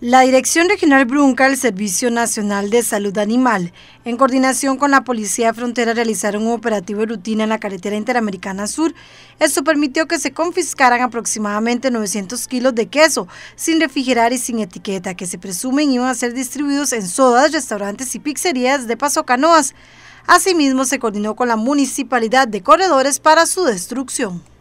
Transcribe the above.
La Dirección Regional Brunca del Servicio Nacional de Salud Animal, en coordinación con la Policía Frontera, realizaron un operativo de rutina en la carretera interamericana sur. Esto permitió que se confiscaran aproximadamente 900 kilos de queso, sin refrigerar y sin etiqueta, que se presumen iban a ser distribuidos en sodas, restaurantes y pizzerías de Paso Canoas. Asimismo, se coordinó con la Municipalidad de Corredores para su destrucción.